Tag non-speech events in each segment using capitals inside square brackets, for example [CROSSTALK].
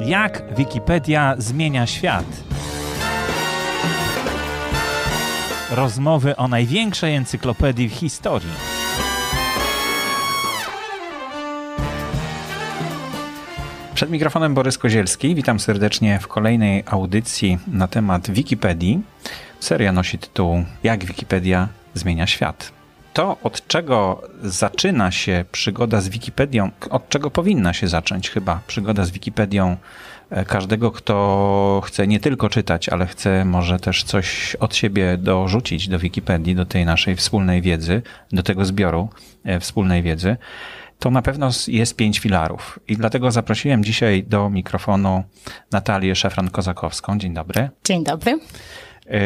Jak Wikipedia zmienia świat? Rozmowy o największej encyklopedii w historii. Przed mikrofonem Borys Kozielski. Witam serdecznie w kolejnej audycji na temat Wikipedii. Seria nosi tytuł Jak Wikipedia zmienia świat to, od czego zaczyna się przygoda z Wikipedią, od czego powinna się zacząć chyba przygoda z Wikipedią e, każdego, kto chce nie tylko czytać, ale chce może też coś od siebie dorzucić do Wikipedii, do tej naszej wspólnej wiedzy, do tego zbioru e, wspólnej wiedzy, to na pewno jest pięć filarów. I dlatego zaprosiłem dzisiaj do mikrofonu Natalię Szefran-Kozakowską. Dzień dobry. Dzień dobry. E,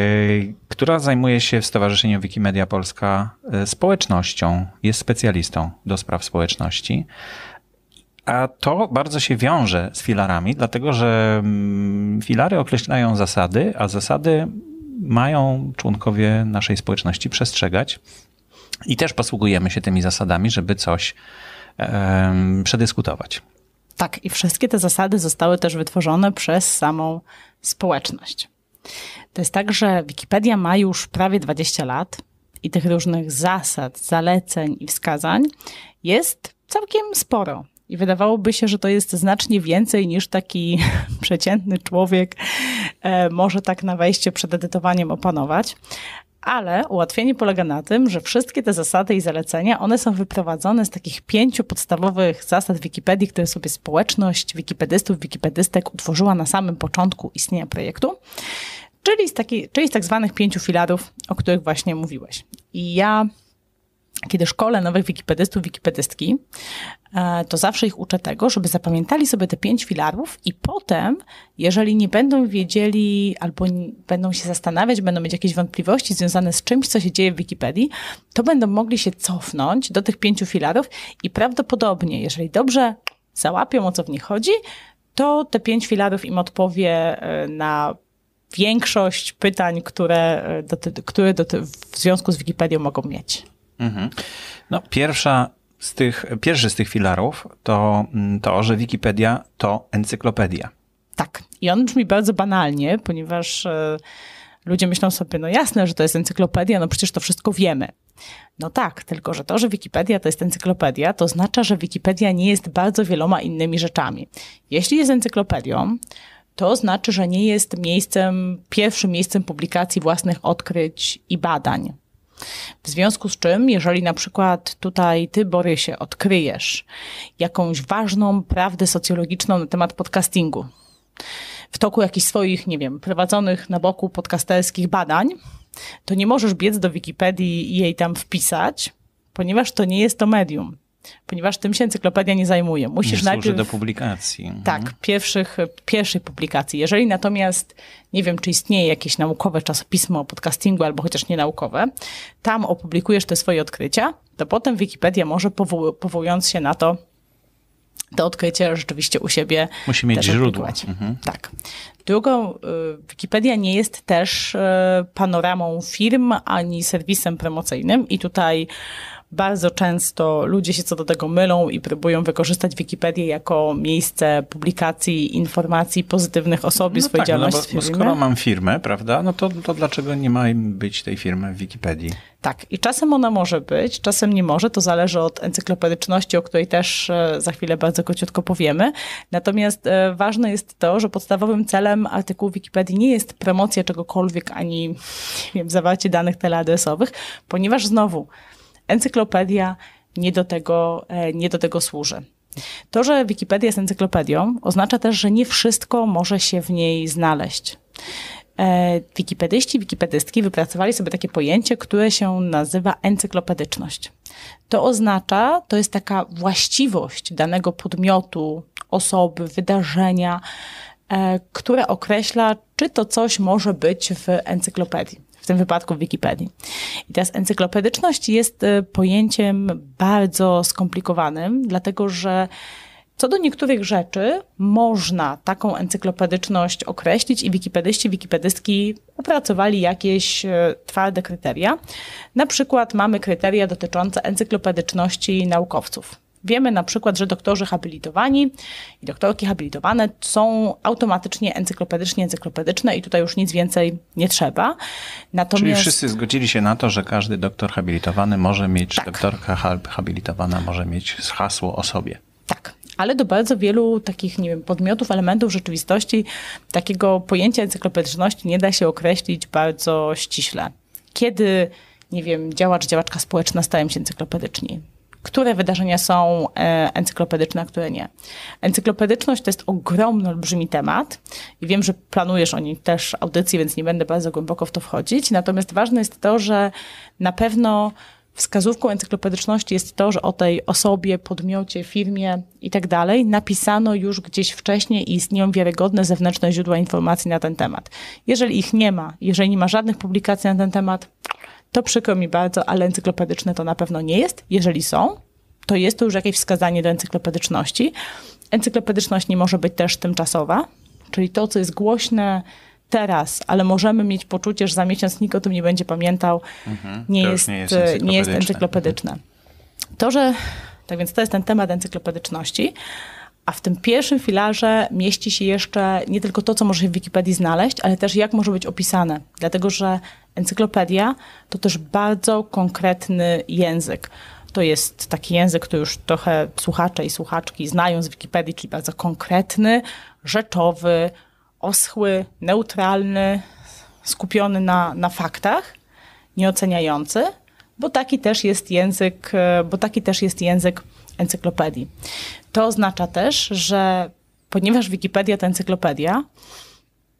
która zajmuje się w Stowarzyszeniu Wikimedia Polska e, społecznością, jest specjalistą do spraw społeczności. A to bardzo się wiąże z filarami, dlatego że mm, filary określają zasady, a zasady mają członkowie naszej społeczności przestrzegać. I też posługujemy się tymi zasadami, żeby coś um, przedyskutować. Tak, i wszystkie te zasady zostały też wytworzone przez samą społeczność. To jest tak, że Wikipedia ma już prawie 20 lat i tych różnych zasad, zaleceń i wskazań jest całkiem sporo. I wydawałoby się, że to jest znacznie więcej niż taki [LAUGHS] przeciętny człowiek e, może tak na wejście przed edytowaniem opanować ale ułatwienie polega na tym, że wszystkie te zasady i zalecenia, one są wyprowadzone z takich pięciu podstawowych zasad Wikipedii, które sobie społeczność wikipedystów, wikipedystek utworzyła na samym początku istnienia projektu, czyli z, taki, czyli z tak zwanych pięciu filarów, o których właśnie mówiłeś. I ja kiedy szkole nowych wikipedystów, wikipedystki, e, to zawsze ich uczę tego, żeby zapamiętali sobie te pięć filarów i potem, jeżeli nie będą wiedzieli albo będą się zastanawiać, będą mieć jakieś wątpliwości związane z czymś, co się dzieje w Wikipedii, to będą mogli się cofnąć do tych pięciu filarów i prawdopodobnie, jeżeli dobrze załapią o co w nich chodzi, to te pięć filarów im odpowie e, na większość pytań, które, e, doty które doty w związku z Wikipedią mogą mieć. Mhm. No, pierwsza z tych, pierwszy z tych filarów to mm, to, że Wikipedia to encyklopedia. Tak. I on brzmi bardzo banalnie, ponieważ e, ludzie myślą sobie, no jasne, że to jest encyklopedia, no przecież to wszystko wiemy. No tak, tylko że to, że Wikipedia to jest encyklopedia, to oznacza, że Wikipedia nie jest bardzo wieloma innymi rzeczami. Jeśli jest encyklopedią, to znaczy, że nie jest miejscem, pierwszym miejscem publikacji własnych odkryć i badań. W związku z czym, jeżeli na przykład tutaj ty, Borysie, odkryjesz jakąś ważną prawdę socjologiczną na temat podcastingu w toku jakichś swoich, nie wiem, prowadzonych na boku podcasterskich badań, to nie możesz biec do Wikipedii i jej tam wpisać, ponieważ to nie jest to medium ponieważ tym się encyklopedia nie zajmuje. Musisz nie najpierw... do publikacji. Mhm. Tak, pierwszych, pierwszej publikacji. Jeżeli natomiast, nie wiem, czy istnieje jakieś naukowe czasopismo o podcastingu, albo chociaż nie naukowe, tam opublikujesz te swoje odkrycia, to potem Wikipedia może powołując się na to, to odkrycie rzeczywiście u siebie. Musi mieć źródło. Mhm. Tak. Drugą, y, Wikipedia nie jest też y, panoramą firm ani serwisem promocyjnym, i tutaj bardzo często ludzie się co do tego mylą i próbują wykorzystać Wikipedię jako miejsce publikacji informacji pozytywnych o sobie, no swojej tak, działalności. No bo, bo skoro mam firmę, prawda, no to, to dlaczego nie ma być tej firmy w Wikipedii? Tak, i czasem ona może być, czasem nie może, to zależy od encyklopedyczności, o której też e, za chwilę bardzo króciutko powiemy. Natomiast e, ważne jest to, że podstawowym celem artykułu Wikipedii nie jest promocja czegokolwiek ani nie wiem, zawarcie danych teleadresowych, ponieważ znowu encyklopedia nie do tego, e, nie do tego służy. To, że Wikipedia jest encyklopedią, oznacza też, że nie wszystko może się w niej znaleźć. E, Wikipedyści, wikipedystki wypracowali sobie takie pojęcie, które się nazywa encyklopedyczność. To oznacza, to jest taka właściwość danego podmiotu, osoby, wydarzenia, e, które określa, czy to coś może być w encyklopedii w tym wypadku w Wikipedii. I teraz encyklopedyczność jest e, pojęciem bardzo skomplikowanym, dlatego że co do niektórych rzeczy można taką encyklopedyczność określić i wikipedyści, wikipedystki opracowali jakieś e, twarde kryteria. Na przykład mamy kryteria dotyczące encyklopedyczności naukowców. Wiemy na przykład, że doktorzy habilitowani i doktorki habilitowane są automatycznie encyklopedycznie encyklopedyczne i tutaj już nic więcej nie trzeba. Natomiast... Czyli wszyscy zgodzili się na to, że każdy doktor habilitowany może mieć, tak. doktorka habilitowana może mieć hasło o sobie. Tak, ale do bardzo wielu takich, nie wiem, podmiotów, elementów rzeczywistości takiego pojęcia encyklopedyczności nie da się określić bardzo ściśle. Kiedy, nie wiem, działacz, działaczka społeczna stają się encyklopedyczni? które wydarzenia są e, encyklopedyczne, a które nie. Encyklopedyczność to jest ogromny, olbrzymi temat i wiem, że planujesz o nim też audycję, więc nie będę bardzo głęboko w to wchodzić. Natomiast ważne jest to, że na pewno wskazówką encyklopedyczności jest to, że o tej osobie, podmiocie, firmie i tak dalej napisano już gdzieś wcześniej i istnieją wiarygodne zewnętrzne źródła informacji na ten temat. Jeżeli ich nie ma, jeżeli nie ma żadnych publikacji na ten temat, to przykro mi bardzo, ale encyklopedyczne to na pewno nie jest. Jeżeli są, to jest to już jakieś wskazanie do encyklopedyczności. Encyklopedyczność nie może być też tymczasowa, czyli to, co jest głośne teraz, ale możemy mieć poczucie, że za miesiąc nikt o tym nie będzie pamiętał, mhm, nie, jest, nie, jest, e, nie jest encyklopedyczne. To, że. Tak więc to jest ten temat encyklopedyczności. A w tym pierwszym filarze mieści się jeszcze nie tylko to, co może się w Wikipedii znaleźć, ale też jak może być opisane. Dlatego, że encyklopedia to też bardzo konkretny język. To jest taki język, który już trochę słuchacze i słuchaczki znają z Wikipedii, czyli bardzo konkretny, rzeczowy, oschły, neutralny, skupiony na, na faktach, nieoceniający, bo taki też jest język, bo taki też jest język encyklopedii. To oznacza też, że ponieważ Wikipedia to encyklopedia,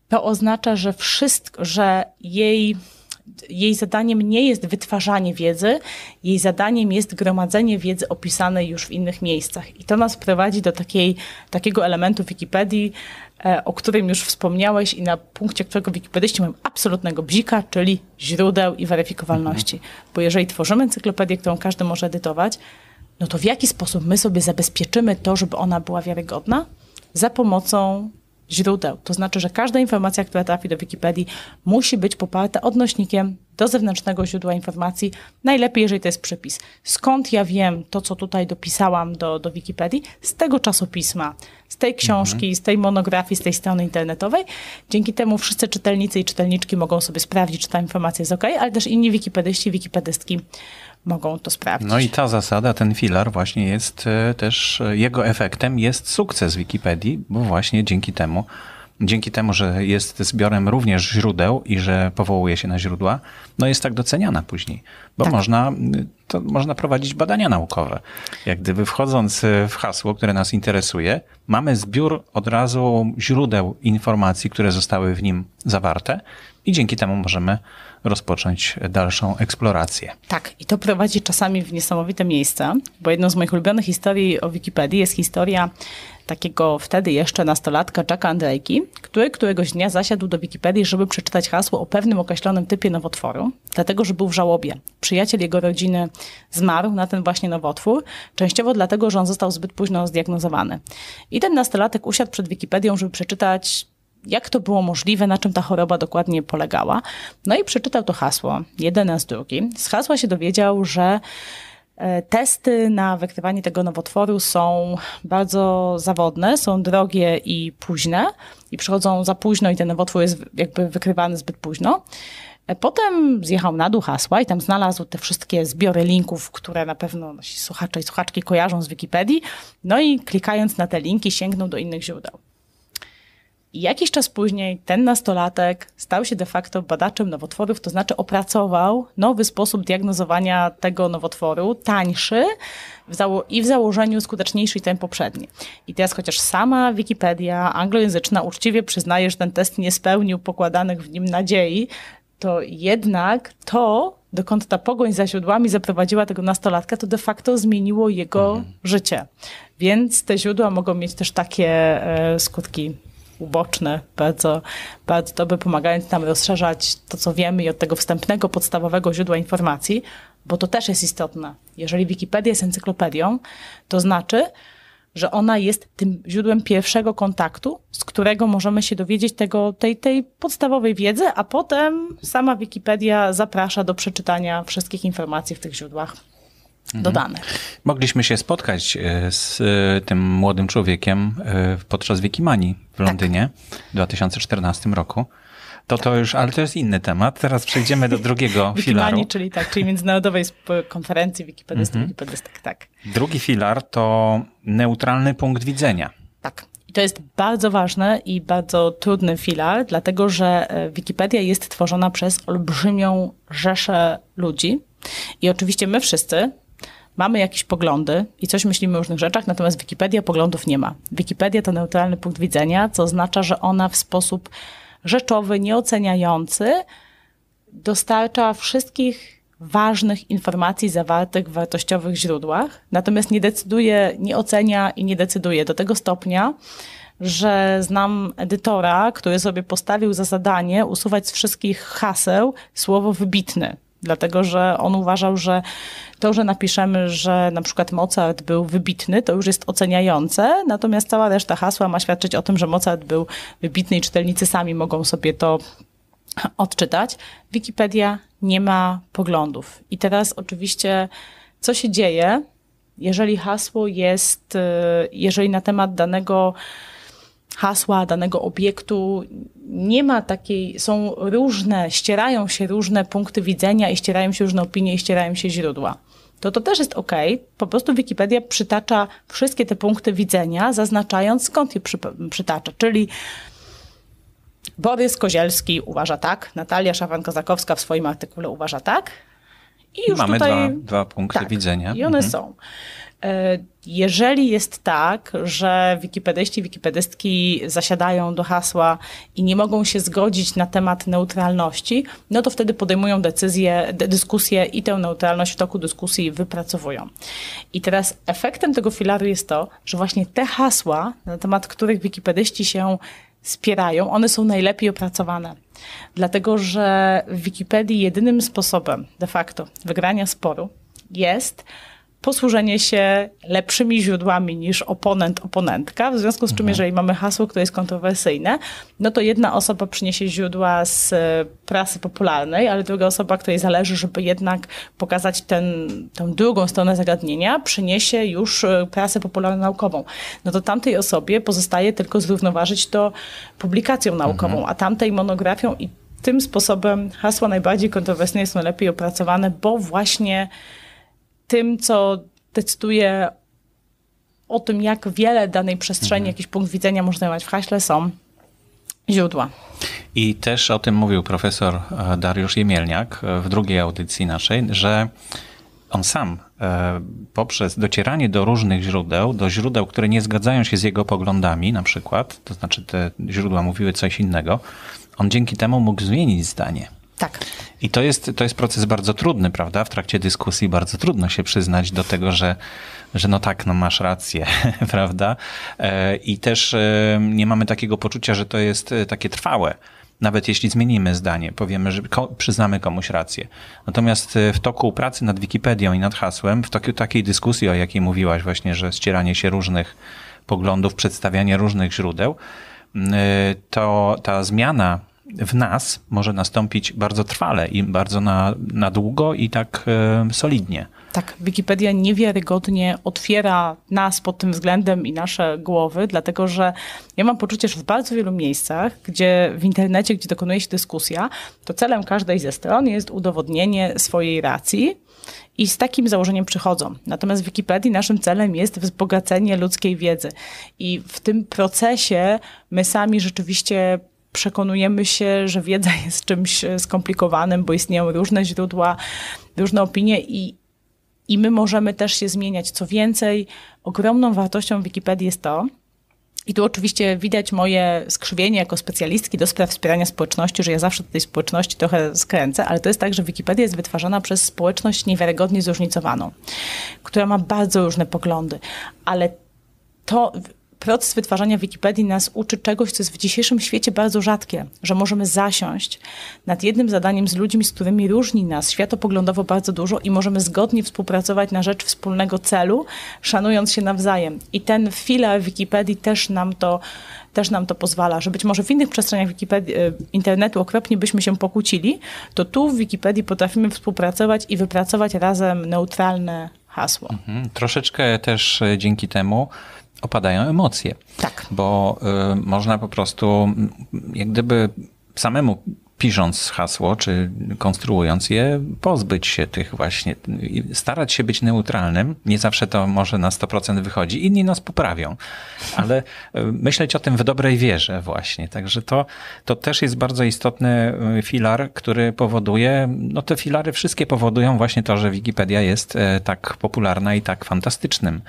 to oznacza, że wszystko, że jej, jej zadaniem nie jest wytwarzanie wiedzy, jej zadaniem jest gromadzenie wiedzy opisanej już w innych miejscach. I to nas prowadzi do takiej, takiego elementu Wikipedii, e, o którym już wspomniałeś i na punkcie którego wikipedyści mają absolutnego bzika, czyli źródeł i weryfikowalności. Mhm. Bo jeżeli tworzymy encyklopedię, którą każdy może edytować, no to w jaki sposób my sobie zabezpieczymy to, żeby ona była wiarygodna? Za pomocą źródeł. To znaczy, że każda informacja, która trafi do Wikipedii, musi być poparta odnośnikiem do zewnętrznego źródła informacji. Najlepiej, jeżeli to jest przepis. Skąd ja wiem to, co tutaj dopisałam do, do Wikipedii? Z tego czasopisma, z tej książki, mhm. z tej monografii, z tej strony internetowej. Dzięki temu wszyscy czytelnicy i czytelniczki mogą sobie sprawdzić, czy ta informacja jest ok, ale też inni wikipedyści i wikipedystki mogą to sprawdzić. No i ta zasada, ten filar właśnie jest e, też, e, jego efektem jest sukces Wikipedii, bo właśnie dzięki temu dzięki temu, że jest zbiorem również źródeł i że powołuje się na źródła, no jest tak doceniana później, bo tak. można, to można prowadzić badania naukowe. Jak gdyby wchodząc e, w hasło, które nas interesuje, mamy zbiór od razu źródeł informacji, które zostały w nim zawarte i dzięki temu możemy rozpocząć dalszą eksplorację. Tak, i to prowadzi czasami w niesamowite miejsca, bo jedną z moich ulubionych historii o Wikipedii jest historia takiego wtedy jeszcze nastolatka Jacka Andrejki, który któregoś dnia zasiadł do Wikipedii, żeby przeczytać hasło o pewnym określonym typie nowotworu, dlatego że był w żałobie. Przyjaciel jego rodziny zmarł na ten właśnie nowotwór, częściowo dlatego, że on został zbyt późno zdiagnozowany. I ten nastolatek usiadł przed Wikipedią, żeby przeczytać jak to było możliwe, na czym ta choroba dokładnie polegała. No i przeczytał to hasło, jeden z drugi. Z hasła się dowiedział, że E, testy na wykrywanie tego nowotworu są bardzo zawodne, są drogie i późne i przychodzą za późno i ten nowotwór jest jakby wykrywany zbyt późno. E, potem zjechał na dół hasła i tam znalazł te wszystkie zbiory linków, które na pewno nasi słuchacze i słuchaczki kojarzą z Wikipedii. No i klikając na te linki sięgnął do innych źródeł. I jakiś czas później ten nastolatek stał się de facto badaczem nowotworów, to znaczy opracował nowy sposób diagnozowania tego nowotworu, tańszy w zało- i w założeniu skuteczniejszy niż ten poprzedni. I teraz chociaż sama Wikipedia anglojęzyczna uczciwie przyznaje, że ten test nie spełnił pokładanych w nim nadziei, to jednak to, dokąd ta pogoń za źródłami zaprowadziła tego nastolatka, to de facto zmieniło jego mhm. życie. Więc te źródła mogą mieć też takie e, skutki uboczne, bardzo, bardzo dobre, pomagając nam rozszerzać to, co wiemy i od tego wstępnego, podstawowego źródła informacji, bo to też jest istotne. Jeżeli Wikipedia jest encyklopedią, to znaczy, że ona jest tym źródłem pierwszego kontaktu, z którego możemy się dowiedzieć tego, tej, tej podstawowej wiedzy, a potem sama Wikipedia zaprasza do przeczytania wszystkich informacji w tych źródłach. Mhm. Dodane. Mogliśmy się spotkać e, z e, tym młodym człowiekiem e, podczas Wikimanii w tak. Londynie tak. w 2014 roku. To to już, ale to jest inny temat. Teraz przejdziemy do drugiego [LAUGHS] filaru. czyli tak, czyli międzynarodowej konferencji wikipedystów, mhm. mm wikipedystek, tak. Drugi filar to neutralny punkt widzenia. Tak. I to jest bardzo ważny i bardzo trudny filar, dlatego że Wikipedia jest tworzona przez olbrzymią rzeszę ludzi. I oczywiście my wszyscy, mamy jakieś poglądy i coś myślimy o różnych rzeczach, natomiast Wikipedia poglądów nie ma. Wikipedia to neutralny punkt widzenia, co oznacza, że ona w sposób rzeczowy, nieoceniający dostarcza wszystkich ważnych informacji zawartych w wartościowych źródłach, natomiast nie decyduje, nie ocenia i nie decyduje do tego stopnia, że znam edytora, który sobie postawił za zadanie usuwać z wszystkich haseł słowo wybitny dlatego że on uważał, że to, że napiszemy, że na przykład Mozart był wybitny, to już jest oceniające, natomiast cała reszta hasła ma świadczyć o tym, że Mozart był wybitny i czytelnicy sami mogą sobie to odczytać. Wikipedia nie ma poglądów. I teraz oczywiście, co się dzieje, jeżeli hasło jest, y, jeżeli na temat danego hasła danego obiektu. Nie ma takiej, są różne, ścierają się różne punkty widzenia i ścierają się różne opinie i ścierają się źródła. To to też jest ok. Po prostu Wikipedia przytacza wszystkie te punkty widzenia, zaznaczając skąd je przy, przytacza. Czyli Borys Kozielski uważa tak, Natalia Szafan-Kozakowska w swoim artykule uważa tak. I już Mamy tutaj... dwa, dwa punkty tak, widzenia. I one mhm. są. E, jeżeli jest tak, że wikipedyści, wikipedystki zasiadają do hasła i nie mogą się zgodzić na temat neutralności, no to wtedy podejmują decyzję, dyskusję i tę neutralność w toku dyskusji wypracowują. I teraz efektem tego filaru jest to, że właśnie te hasła, na temat których wikipedyści się spierają, one są najlepiej opracowane. Dlatego, że w Wikipedii jedynym sposobem de facto wygrania sporu jest posłużenie się lepszymi źródłami niż oponent, oponentka, w związku z czym, mhm. jeżeli mamy hasło, które jest kontrowersyjne, no to jedna osoba przyniesie źródła z e, prasy popularnej, ale druga osoba, której zależy, żeby jednak pokazać ten, tę drugą stronę zagadnienia, przyniesie już e, prasę popularno-naukową. No to tamtej osobie pozostaje tylko zrównoważyć to publikacją naukową, mhm. a tamtej monografią i tym sposobem hasła najbardziej kontrowersyjne są lepiej opracowane, bo właśnie tym, co decyduje o tym, jak wiele danej przestrzeni, mhm. jakiś punkt widzenia można mieć w haśle, są źródła. I też o tym mówił profesor e, Dariusz Jemielniak e, w drugiej audycji naszej, że on sam e, poprzez docieranie do różnych źródeł, do źródeł, które nie zgadzają się z jego poglądami, na przykład, to znaczy te źródła mówiły coś innego, on dzięki temu mógł zmienić zdanie. Tak. I to jest, to jest proces bardzo trudny, prawda? W trakcie dyskusji bardzo trudno się przyznać do tego, że, że no tak, no masz rację, [LAUGHS] prawda? E, I też e, nie mamy takiego poczucia, że to jest e, takie trwałe. Nawet jeśli zmienimy zdanie, powiemy, że ko przyznamy komuś rację. Natomiast w toku pracy nad Wikipedią i nad hasłem, w toku takiej dyskusji, o jakiej mówiłaś właśnie, że ścieranie się różnych poglądów, przedstawianie różnych źródeł, to ta zmiana w nas może nastąpić bardzo trwale i bardzo na, na długo i tak e, solidnie. Tak, Wikipedia niewiarygodnie otwiera nas pod tym względem i nasze głowy, dlatego że ja mam poczucie, że w bardzo wielu miejscach, gdzie w internecie, gdzie dokonuje się dyskusja, to celem każdej ze stron jest udowodnienie swojej racji i z takim założeniem przychodzą. Natomiast w Wikipedii naszym celem jest wzbogacenie ludzkiej wiedzy i w tym procesie my sami rzeczywiście przekonujemy się, że wiedza [LAUGHS] jest czymś e, skomplikowanym, bo istnieją różne źródła, różne opinie i, i my możemy też się zmieniać. Co więcej, ogromną wartością Wikipedii jest to, i tu oczywiście widać moje skrzywienie jako specjalistki do spraw wspierania społeczności, że ja zawsze do tej społeczności trochę skręcę, ale to jest tak, że Wikipedia jest wytwarzana przez społeczność niewiarygodnie zróżnicowaną, która ma bardzo różne poglądy, ale to proces wytwarzania Wikipedii nas uczy czegoś, co jest w dzisiejszym świecie bardzo rzadkie, że możemy zasiąść nad jednym zadaniem z ludźmi, z którymi różni nas światopoglądowo bardzo dużo i możemy zgodnie współpracować na rzecz wspólnego celu, szanując się nawzajem. I ten filar Wikipedii też nam to też nam to pozwala, że być może w innych przestrzeniach Wikipedii, e, internetu okropnie byśmy się pokłócili, to tu w Wikipedii potrafimy współpracować i wypracować razem neutralne hasło. Mhm, troszeczkę też e, dzięki temu opadają emocje. Tak. Bo y, można po prostu, jak gdyby samemu pisząc hasło czy konstruując je, pozbyć się tych właśnie, starać się być neutralnym. Nie zawsze to może na 100% wychodzi. Inni nas poprawią, ale e, myśleć o tym w dobrej wierze właśnie. Także to, to też jest bardzo istotny e, filar, który powoduje, no te filary wszystkie powodują właśnie to, że Wikipedia jest e, tak popularna i tak fantastycznym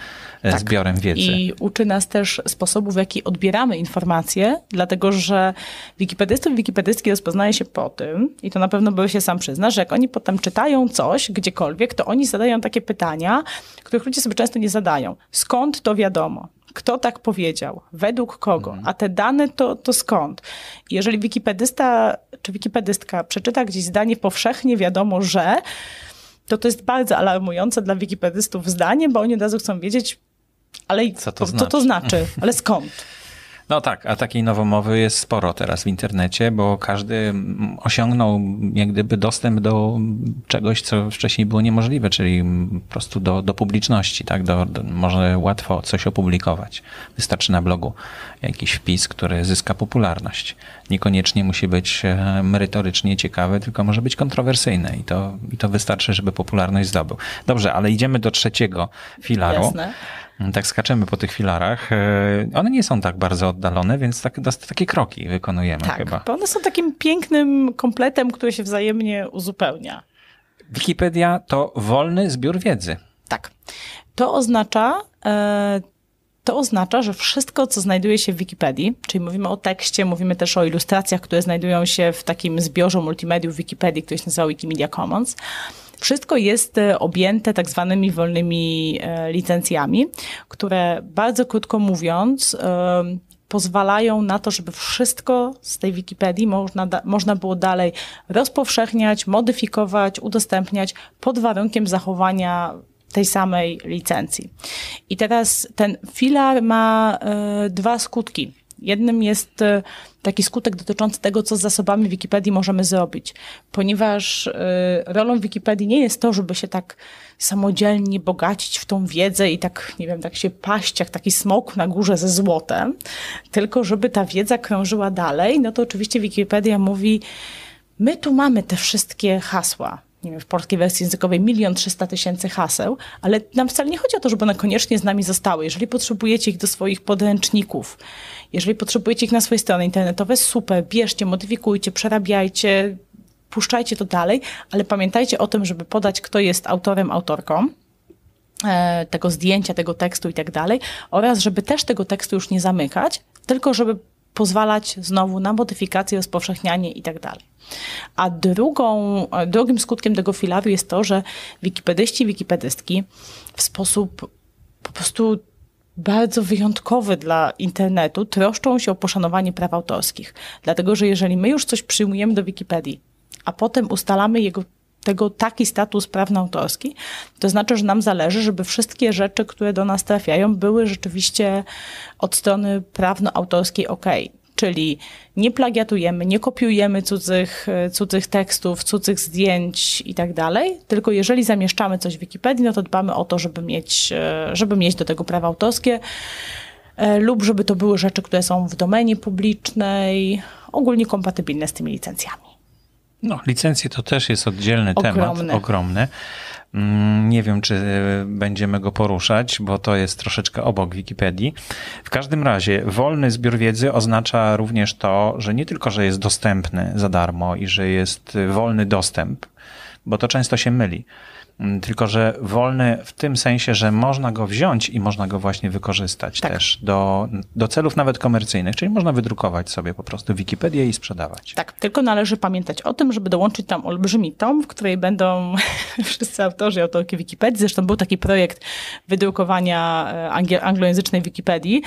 tak. zbiorem wiedzy. I uczy nas też sposobów, w jaki odbieramy informacje, dlatego że wikipedystów i wikipedystki rozpoznaje się po tym, i to na pewno były się sam przyzna, że jak oni potem czytają coś gdziekolwiek, to oni zadają takie pytania, których ludzie sobie często nie zadają. Skąd to wiadomo? kto tak powiedział, według kogo, mhm. a te dane to, to skąd. Jeżeli wikipedysta czy wikipedystka przeczyta gdzieś zdanie powszechnie wiadomo, że, to to jest bardzo alarmujące dla wikipedystów zdanie, bo oni od razu chcą wiedzieć, ale co to, znaczy? to znaczy, ale skąd. [LAUGHS] No tak, a takiej nowomowy jest sporo teraz w internecie, bo każdy osiągnął jak gdyby dostęp do czegoś, co wcześniej było niemożliwe, czyli po prostu do, do publiczności, tak? Do, do, może łatwo coś opublikować. Wystarczy na blogu jakiś wpis, który zyska popularność. Niekoniecznie musi być e, merytorycznie ciekawy, tylko może być kontrowersyjny i to, i to wystarczy, żeby popularność zdobył. Dobrze, ale idziemy do trzeciego filaru. Jasne. Tak skaczemy po tych filarach. E, one nie są tak bardzo oddalone, więc tak, takie kroki wykonujemy tak, chyba. Bo one są takim pięknym kompletem, który się wzajemnie uzupełnia. Wikipedia to wolny zbiór wiedzy. Tak. To oznacza, e, to oznacza, że wszystko, co znajduje się w Wikipedii, czyli mówimy o tekście, mówimy też o ilustracjach, które znajdują się w takim zbiorze multimediów Wikipedii, który się nazywa Wikimedia Commons, wszystko jest e, objęte tak zwanymi wolnymi e, licencjami, które bardzo krótko mówiąc, pozwalają na to, żeby wszystko z tej Wikipedii można, można było dalej rozpowszechniać, modyfikować, udostępniać pod warunkiem zachowania tej samej licencji. I teraz ten filar ma y, dwa skutki. Jednym jest e, taki skutek dotyczący tego, co z zasobami Wikipedii możemy zrobić, ponieważ e, rolą Wikipedii nie jest to, żeby się tak samodzielnie bogacić w tą wiedzę i tak, nie wiem, tak się paść jak taki smok na górze ze złotem, tylko żeby ta wiedza krążyła dalej. No to oczywiście Wikipedia mówi, my tu mamy te wszystkie hasła, nie wiem, w polskiej wersji językowej milion trzysta tysięcy haseł, ale nam wcale nie chodzi o to, żeby one koniecznie z nami zostały. Jeżeli potrzebujecie ich do swoich podręczników, jeżeli potrzebujecie ich na swoje strony internetowe, super, bierzcie, modyfikujcie, przerabiajcie, puszczajcie to dalej, ale pamiętajcie o tym, żeby podać, kto jest autorem, autorką e, tego zdjęcia, tego tekstu i tak dalej, oraz żeby też tego tekstu już nie zamykać, tylko żeby pozwalać znowu na modyfikację, rozpowszechnianie itd. Tak a drugą, drugim skutkiem tego filaru jest to, że wikipedyści i wikipedystki w sposób po prostu bardzo wyjątkowy dla internetu troszczą się o poszanowanie praw autorskich. Dlatego, że jeżeli my już coś przyjmujemy do Wikipedii, a potem ustalamy jego tego taki status prawno autorski. To znaczy, że nam zależy, żeby wszystkie rzeczy, które do nas trafiają, były rzeczywiście od strony prawno-autorskiej ok czyli nie plagiatujemy, nie kopiujemy cudzych, cudzych tekstów, cudzych zdjęć i tak dalej, tylko jeżeli zamieszczamy coś w Wikipedii, no to dbamy o to, żeby mieć, żeby mieć do tego prawa autorskie e, lub żeby to były rzeczy, które są w domenie publicznej, ogólnie kompatybilne z tymi licencjami. No, licencje to też jest oddzielny ogromny. temat, ogromny. Mm, nie wiem, czy e, będziemy go poruszać, bo to jest troszeczkę obok Wikipedii. W każdym razie, wolny zbiór wiedzy oznacza również to, że nie tylko, że jest dostępny za darmo i że jest e, wolny dostęp, bo to często się myli Mm, tylko, że wolny w tym sensie, że można go wziąć i można go właśnie wykorzystać tak. też do, do celów nawet komercyjnych, czyli można wydrukować sobie po prostu Wikipedię i sprzedawać. Tak, tylko należy pamiętać o tym, żeby dołączyć tam olbrzymi tom, w której będą [LAUGHS] wszyscy autorzy i autorki Wikipedii. Zresztą był taki projekt wydrukowania e, angiel- anglojęzycznej Wikipedii.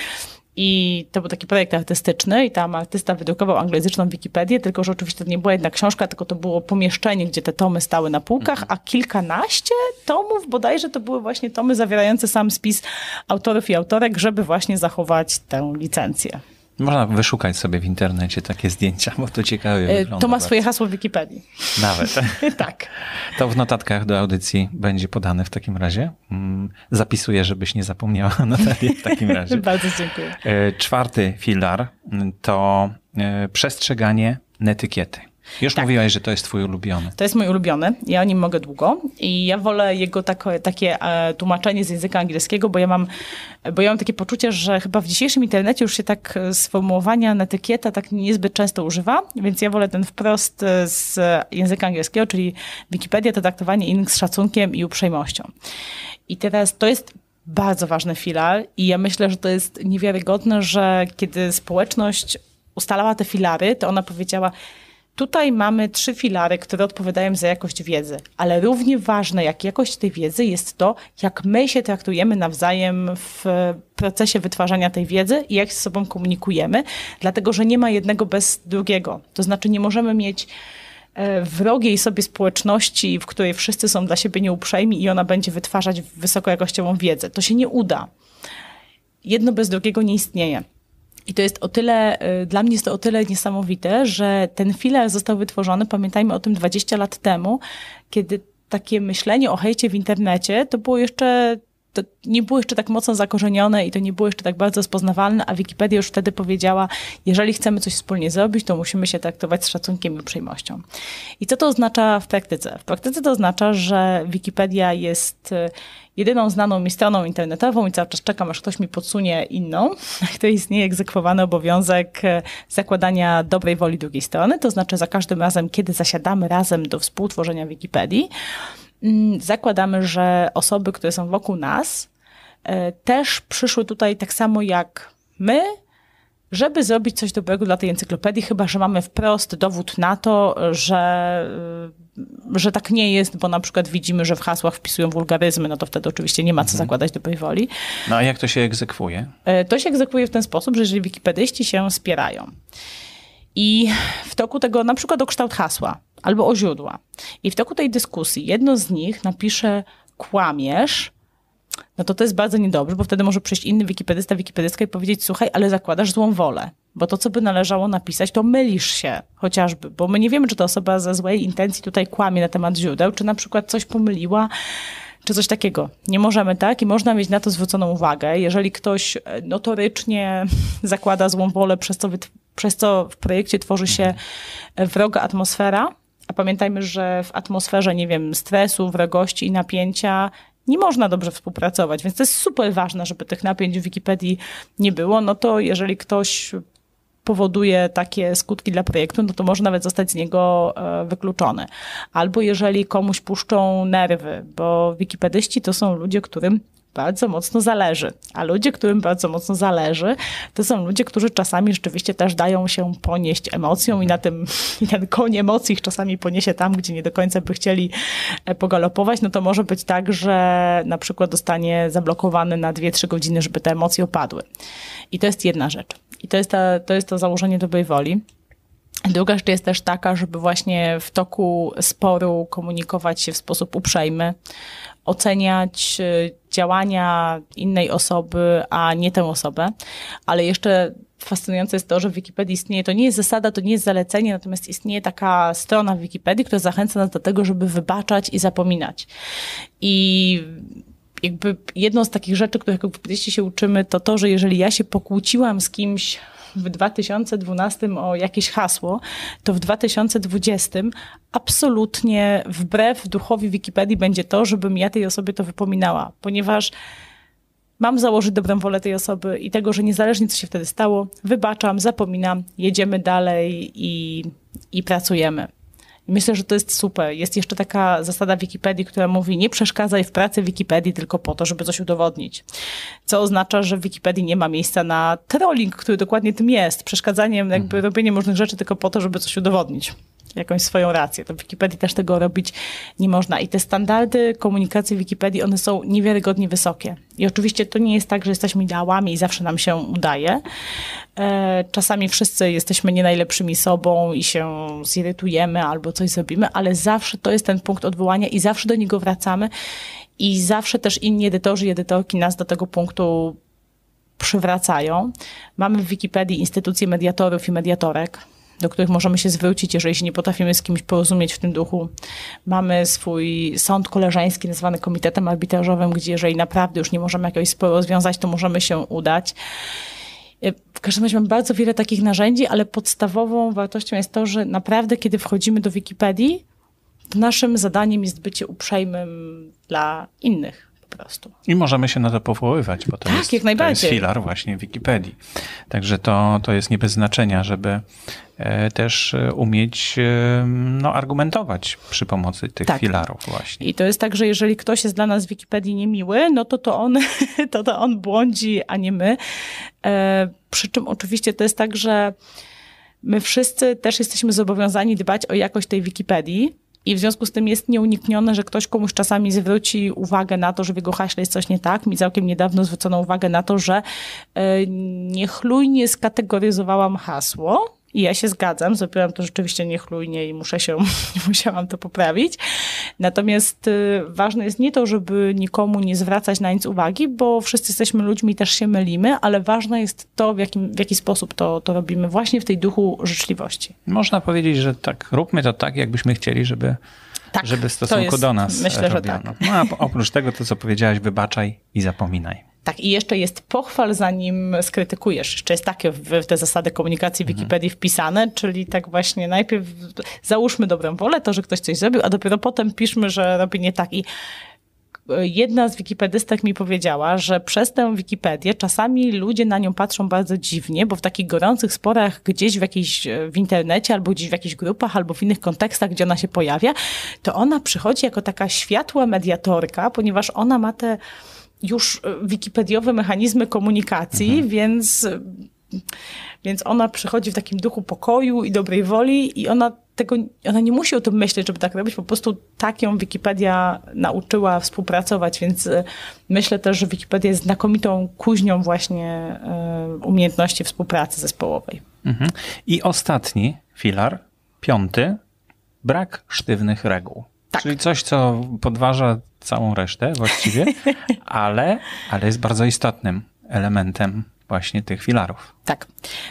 I to był taki projekt artystyczny i tam artysta wydrukował anglojęzyczną Wikipedię, tylko że oczywiście to nie była jedna książka, tylko to było pomieszczenie, gdzie te tomy stały na półkach, mhm. a kilkanaście tomów bodajże to były właśnie tomy zawierające sam spis autorów i autorek, żeby właśnie zachować tę licencję. Można wyszukać sobie w internecie takie zdjęcia, bo to ciekawe e, To ma swoje hasło w Wikipedii. Nawet. [LAUGHS] tak. To w notatkach do audycji będzie podane w takim razie. Mm, zapisuję, żebyś nie zapomniała [LAUGHS] Natalia w takim razie. [LAUGHS] Bardzo dziękuję. E, czwarty filar to e, przestrzeganie netykiety. Już tak. mówiłaś, że to jest twój ulubiony. To jest mój ulubiony. Ja o nim mogę długo i ja wolę jego takie e, tłumaczenie z języka angielskiego, bo ja, mam, bo ja mam takie poczucie, że chyba w dzisiejszym internecie już się tak e, sformułowania etykieta tak niezbyt często używa, więc ja wolę ten wprost e, z języka angielskiego, czyli Wikipedia to traktowanie innych z szacunkiem i uprzejmością. I teraz to jest bardzo ważny filar i ja myślę, że to jest niewiarygodne, że kiedy społeczność ustalała te filary, to ona powiedziała, Tutaj mamy trzy filary, które odpowiadają za jakość wiedzy, ale równie ważne jak jakość tej wiedzy jest to, jak my się traktujemy nawzajem w procesie wytwarzania tej wiedzy i jak z sobą komunikujemy, dlatego że nie ma jednego bez drugiego. To znaczy nie możemy mieć e, wrogiej sobie społeczności, w której wszyscy są dla siebie nieuprzejmi i ona będzie wytwarzać wysokojakościową wiedzę. To się nie uda. Jedno bez drugiego nie istnieje. I to jest o tyle, y, dla mnie jest to o tyle niesamowite, że ten filar został wytworzony, pamiętajmy o tym 20 lat temu, kiedy takie myślenie o hejcie w internecie to było jeszcze to nie było jeszcze tak mocno zakorzenione i to nie było jeszcze tak bardzo rozpoznawalne, a Wikipedia już wtedy powiedziała, jeżeli chcemy coś wspólnie zrobić, to musimy się traktować z szacunkiem i uprzejmością. I co to oznacza w praktyce? W praktyce to oznacza, że Wikipedia jest e, jedyną znaną mi stroną internetową i cały czas czekam, aż ktoś mi podsunie inną, [LAUGHS] na której istnieje egzekwowany obowiązek e, zakładania dobrej woli drugiej strony, to znaczy za każdym razem, kiedy zasiadamy razem do współtworzenia Wikipedii, Mm, zakładamy, że osoby, które są wokół nas, e, też przyszły tutaj tak samo jak my, żeby zrobić coś dobrego dla tej encyklopedii, chyba że mamy wprost dowód na to, że, e, że tak nie jest, bo na przykład widzimy, że w hasłach wpisują wulgaryzmy, no to wtedy oczywiście nie ma co mhm. zakładać dobrej woli. No a jak to się egzekwuje? E, to się egzekwuje w ten sposób, że jeżeli wikipedyści się spierają i w toku tego na przykład o kształt hasła albo o źródła, i w toku tej dyskusji jedno z nich napisze kłamiesz, no to to jest bardzo niedobrze, bo wtedy może przyjść inny wikipedysta, wikipedyska i powiedzieć, słuchaj, ale zakładasz złą wolę, bo to, co by należało napisać, to mylisz się chociażby, bo my nie wiemy, czy ta osoba ze złej intencji tutaj kłamie na temat źródeł, czy na przykład coś pomyliła, czy coś takiego. Nie możemy tak i można mieć na to zwróconą uwagę. Jeżeli ktoś e, notorycznie zakłada złą wolę, przez co, przez co w projekcie tworzy się wroga atmosfera, a pamiętajmy, że w atmosferze, nie wiem, stresu, wrogości i napięcia nie można dobrze współpracować, więc to jest super ważne, żeby tych napięć w Wikipedii nie było. No to jeżeli ktoś powoduje takie skutki dla projektu, no to może nawet zostać z niego e, wykluczony. Albo jeżeli komuś puszczą nerwy, bo wikipedyści to są ludzie, którym bardzo mocno zależy. A ludzie, którym bardzo mocno zależy, to są ludzie, którzy czasami rzeczywiście też dają się ponieść emocjom i na tym [LAUGHS] i ten koń emocji ich czasami poniesie tam, gdzie nie do końca by chcieli e, pogalopować, no to może być tak, że na przykład zostanie zablokowany na 2-3 godziny, żeby te emocje opadły. I to jest jedna rzecz. I to jest, ta, to, jest to założenie dobrej woli. Druga rzecz jest też taka, żeby właśnie w toku sporu komunikować się w sposób uprzejmy, oceniać y, działania innej osoby, a nie tę osobę. Ale jeszcze fascynujące jest to, że w Wikipedii istnieje, to nie jest zasada, to nie jest zalecenie, natomiast istnieje taka strona w Wikipedii, która zachęca nas do tego, żeby wybaczać i zapominać. I jakby jedną z takich rzeczy, których jak się uczymy, to to, że jeżeli ja się pokłóciłam z kimś w 2012 o jakieś hasło, to w 2020 absolutnie wbrew duchowi Wikipedii będzie to, żebym ja tej osobie to wypominała, ponieważ mam założyć dobrą wolę tej osoby i tego, że niezależnie co się wtedy stało, wybaczam, zapominam, jedziemy dalej i, i pracujemy. Myślę, że to jest super. Jest jeszcze taka zasada Wikipedii, która mówi nie przeszkadzaj w pracy Wikipedii tylko po to, żeby coś udowodnić. Co oznacza, że w Wikipedii nie ma miejsca na trolling, który dokładnie tym jest. Przeszkadzaniem, jakby mhm. robieniem różnych rzeczy tylko po to, żeby coś udowodnić jakąś swoją rację. To w Wikipedii też tego robić nie można. I te standardy komunikacji w Wikipedii, one są niewiarygodnie wysokie. I oczywiście to nie jest tak, że jesteśmy ideałami i zawsze nam się udaje. E, czasami wszyscy jesteśmy nie najlepszymi sobą i się zirytujemy albo coś zrobimy, ale zawsze to jest ten punkt odwołania i zawsze do niego wracamy i zawsze też inni edytorzy i edytorki nas do tego punktu przywracają. Mamy w Wikipedii instytucję mediatorów i mediatorek, do których możemy się zwrócić, jeżeli się nie potrafimy z kimś porozumieć w tym duchu. Mamy swój sąd koleżeński, nazwany komitetem arbitrażowym, gdzie jeżeli naprawdę już nie możemy jakiegoś sporu rozwiązać, to możemy się udać. E, w każdym razie mamy bardzo wiele takich narzędzi, ale podstawową wartością jest to, że naprawdę, kiedy wchodzimy do Wikipedii, naszym zadaniem jest bycie uprzejmym dla innych prostu. I możemy się na to powoływać, bo to, tak, jest, jak najbardziej. to jest filar właśnie Wikipedii. Także to, to jest nie bez znaczenia, żeby e, też e, umieć e, no, argumentować przy pomocy tych tak. filarów właśnie. I to jest tak, że jeżeli ktoś jest dla nas w Wikipedii niemiły, no to to on, [LAUGHS] to, to on błądzi, a nie my. Przy czym oczywiście to jest tak, że my wszyscy też jesteśmy zobowiązani dbać o jakość tej Wikipedii, i w związku z tym jest nieuniknione, że ktoś komuś czasami zwróci uwagę na to, że w jego haśle jest coś nie tak. Mi całkiem niedawno zwrócono uwagę na to, że e, niechlujnie skategoryzowałam hasło i ja się zgadzam, zrobiłam to rzeczywiście niechlujnie i muszę się, [LAUGHS] musiałam to poprawić. Natomiast y, ważne jest nie to, żeby nikomu nie zwracać na nic uwagi, bo wszyscy jesteśmy ludźmi, też się mylimy, ale ważne jest to, w, jakim, w jaki sposób to, to robimy, właśnie w tej duchu życzliwości. Można powiedzieć, że tak, róbmy to tak, jakbyśmy chcieli, żeby tak, żeby w stosunku jest, do nas myślę, robiono. Że tak. No a oprócz tego to, co powiedziałaś, wybaczaj i zapominaj. Tak, i jeszcze jest pochwal, zanim skrytykujesz. Jeszcze jest takie w, te zasady komunikacji mhm. Wikipedii mhm. wpisane, czyli tak właśnie najpierw załóżmy dobrą wolę, to, że ktoś coś zrobił, a dopiero potem piszmy, że robi nie tak. I jedna z wikipedystek mi powiedziała, że przez tę Wikipedię czasami ludzie na nią patrzą bardzo dziwnie, bo w takich gorących sporach gdzieś w jakiejś, e, w internecie albo gdzieś w jakichś grupach albo w innych kontekstach, gdzie ona się pojawia, to ona przychodzi jako taka światła mediatorka, ponieważ ona ma te już e, wikipediowe mechanizmy komunikacji, mhm. więc więc ona przychodzi w takim duchu pokoju i dobrej woli i ona tego, ona nie musi o tym myśleć, żeby tak robić, po prostu tak ją Wikipedia nauczyła współpracować, więc e, myślę też, że Wikipedia jest znakomitą kuźnią właśnie e, umiejętności współpracy zespołowej. Mhm. I ostatni filar, piąty, brak sztywnych reguł. Tak. Czyli coś, co podważa całą resztę właściwie, [LAUGHS] ale, ale jest bardzo istotnym elementem właśnie tych filarów. Tak,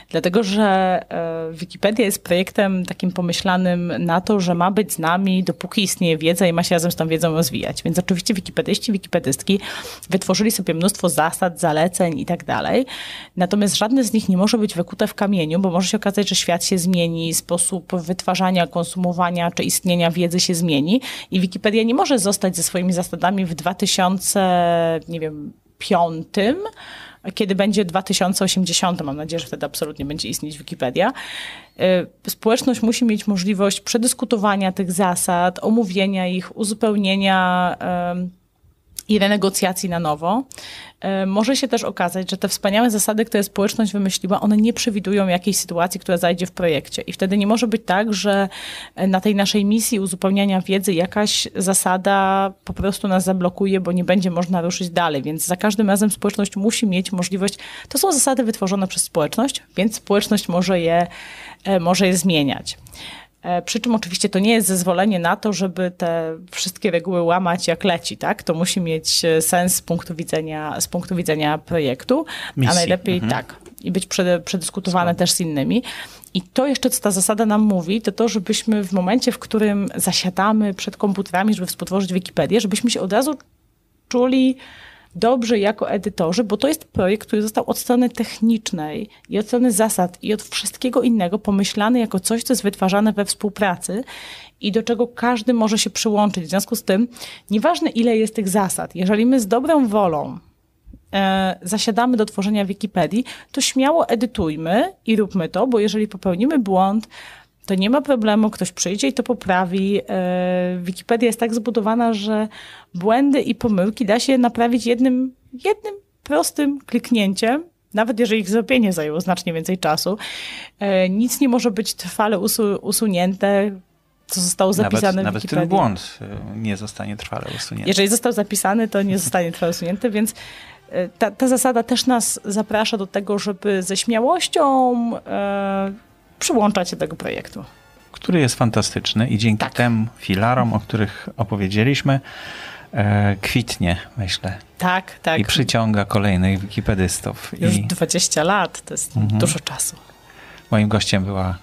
dlatego że e, Wikipedia jest projektem takim pomyślanym na to, że ma być z nami, dopóki istnieje wiedza i ma się razem z tą wiedzą rozwijać. Więc oczywiście wikipedyści, wikipedystki wytworzyli sobie mnóstwo zasad, zaleceń i tak dalej. Natomiast żadne z nich nie może być wykute w kamieniu, bo może się okazać, że świat się zmieni, sposób wytwarzania, konsumowania czy istnienia wiedzy się zmieni i Wikipedia nie może zostać ze swoimi zasadami w 2005. nie wiem, piątym kiedy będzie 2080, mam nadzieję, że wtedy absolutnie będzie istnieć Wikipedia, y, społeczność musi mieć możliwość przedyskutowania tych zasad, omówienia ich, uzupełnienia i renegocjacji na nowo. E, może się też okazać, że te wspaniałe zasady, które społeczność wymyśliła, one nie przewidują jakiejś sytuacji, która zajdzie w projekcie. I wtedy nie może być tak, że e, na tej naszej misji uzupełniania wiedzy jakaś zasada po prostu nas zablokuje, bo nie będzie można ruszyć dalej. Więc za każdym razem społeczność musi mieć możliwość. To są zasady wytworzone przez społeczność, więc społeczność może je, e, może je zmieniać. E, przy czym oczywiście to nie jest zezwolenie na to, żeby te wszystkie reguły łamać jak leci, tak? To musi mieć e, sens z punktu widzenia, z punktu widzenia projektu, Misji. a najlepiej mhm. tak. I być przedyskutowane też z innymi. I to jeszcze, co ta zasada nam mówi, to to, żebyśmy w momencie, w którym zasiadamy przed komputerami, żeby współtworzyć Wikipedię, żebyśmy się od razu czuli dobrze jako edytorzy, bo to jest projekt, który został od strony technicznej i od strony zasad i od wszystkiego innego pomyślany jako coś, co jest wytwarzane we współpracy i do czego każdy może się przyłączyć. W związku z tym, nieważne ile jest tych zasad, jeżeli my z dobrą wolą e, zasiadamy do tworzenia Wikipedii, to śmiało edytujmy i róbmy to, bo jeżeli popełnimy błąd, to nie ma problemu, ktoś przyjdzie i to poprawi. E, Wikipedia jest tak zbudowana, że błędy i pomyłki da się naprawić jednym, jednym prostym kliknięciem. Nawet jeżeli ich zrobienie zajęło znacznie więcej czasu, e, nic nie może być trwale usu usunięte, co zostało zapisane nawet, w Nawet ten błąd e, nie zostanie trwale usunięty. Jeżeli został zapisany, to nie zostanie trwale usunięty, więc ta, ta zasada też nas zaprasza do tego, żeby ze śmiałością przyłącza się do tego projektu. Który jest fantastyczny i dzięki tak. tym filarom, o których opowiedzieliśmy, e, kwitnie, myślę. Tak, tak. I przyciąga kolejnych wikipedystów. Już I... 20 lat, to jest mhm. dużo czasu. Moim gościem była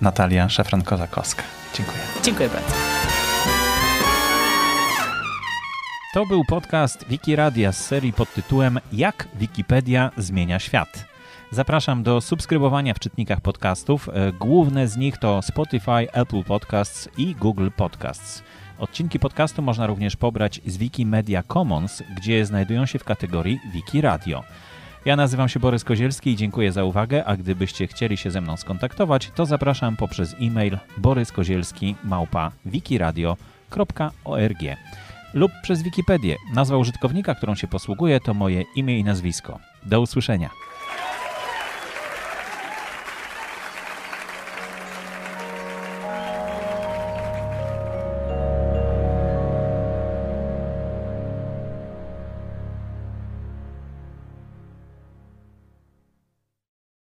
Natalia szefran zakowska Dziękuję. Dziękuję bardzo. To był podcast Wikiradia z serii pod tytułem Jak Wikipedia zmienia świat. Zapraszam do subskrybowania w czytnikach podcastów. E, główne z nich to Spotify, Apple Podcasts i Google Podcasts. Odcinki podcastu można również pobrać z Wikimedia Commons, gdzie znajdują się w kategorii Wiki Radio. Ja nazywam się Borys Kozielski i dziękuję za uwagę, a gdybyście chcieli się ze mną skontaktować, to zapraszam poprzez e-mail boryskozielski@wikiradio.org lub przez Wikipedię. Nazwa użytkownika, którą się posługuje, to moje imię i nazwisko. Do usłyszenia.